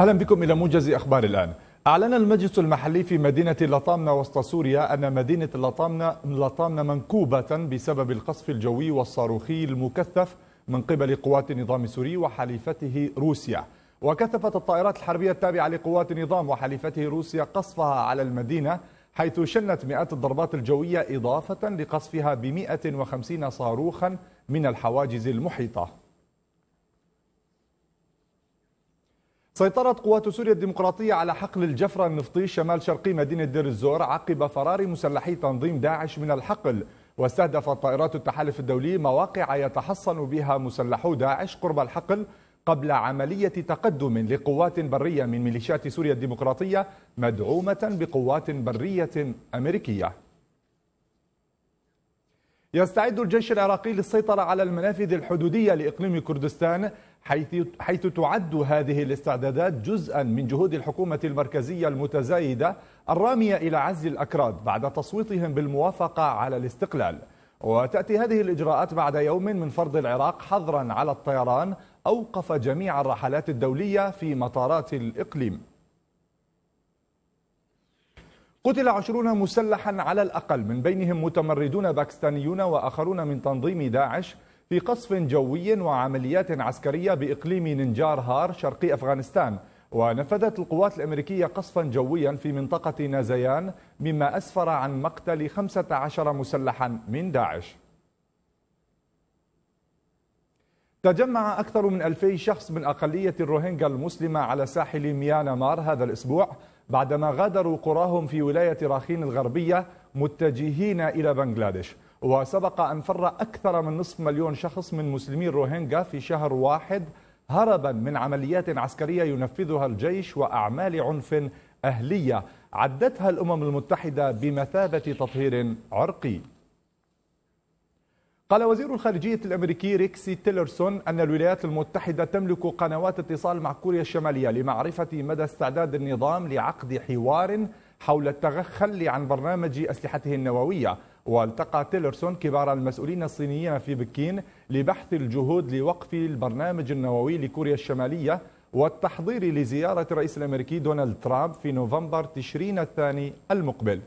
أهلا بكم إلى موجز أخبار الآن أعلن المجلس المحلي في مدينة لطامنة وسط سوريا أن مدينة لطامنة, لطامنة منكوبة بسبب القصف الجوي والصاروخي المكثف من قبل قوات النظام السوري وحليفته روسيا وكثفت الطائرات الحربية التابعة لقوات النظام وحليفته روسيا قصفها على المدينة حيث شنت مئات الضربات الجوية إضافة لقصفها ب 150 صاروخا من الحواجز المحيطة سيطرت قوات سوريا الديمقراطية على حقل الجفرة النفطي شمال شرقي مدينة دير الزور عقب فرار مسلحي تنظيم داعش من الحقل واستهدفت طائرات التحالف الدولي مواقع يتحصن بها مسلحو داعش قرب الحقل قبل عملية تقدم لقوات برية من ميليشيات سوريا الديمقراطية مدعومة بقوات برية أمريكية يستعد الجيش العراقي للسيطرة على المنافذ الحدودية لإقليم كردستان حيث حيث تعد هذه الاستعدادات جزءا من جهود الحكومة المركزية المتزايدة الرامية إلى عزل الأكراد بعد تصويتهم بالموافقة على الاستقلال وتأتي هذه الإجراءات بعد يوم من فرض العراق حظرا على الطيران أوقف جميع الرحلات الدولية في مطارات الإقليم قتل عشرون مسلحا على الأقل من بينهم متمردون باكستانيون وآخرون من تنظيم داعش في قصف جوي وعمليات عسكرية بإقليم ننجار هار شرقي أفغانستان ونفذت القوات الأمريكية قصفا جويا في منطقة نازيان مما أسفر عن مقتل 15 مسلحا من داعش تجمع أكثر من 2000 شخص من أقلية الروهينجا المسلمة على ساحل ميانمار هذا الأسبوع بعدما غادروا قراهم في ولاية راخين الغربية متجهين إلى بنغلاديش وسبق أن فر أكثر من نصف مليون شخص من مسلمي الروهينجا في شهر واحد هربا من عمليات عسكرية ينفذها الجيش وأعمال عنف أهلية عدتها الأمم المتحدة بمثابة تطهير عرقي قال وزير الخارجية الأمريكي ريكسي تيلرسون أن الولايات المتحدة تملك قنوات اتصال مع كوريا الشمالية لمعرفة مدى استعداد النظام لعقد حوار حول التخلي عن برنامج أسلحته النووية والتقى تيلرسون كبار المسؤولين الصينيين في بكين لبحث الجهود لوقف البرنامج النووي لكوريا الشمالية والتحضير لزيارة الرئيس الأمريكي دونالد ترامب في نوفمبر تشرين الثاني المقبل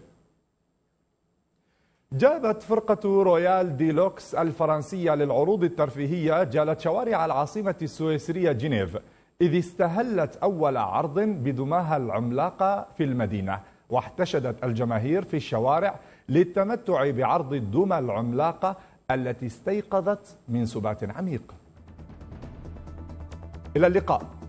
جاذت فرقة رويال ديلوكس الفرنسية للعروض الترفيهية جالت شوارع العاصمة السويسرية جنيف إذ استهلت أول عرض بدماها العملاقة في المدينة واحتشدت الجماهير في الشوارع للتمتع بعرض الدمى العملاقة التي استيقظت من سبات عميق إلى اللقاء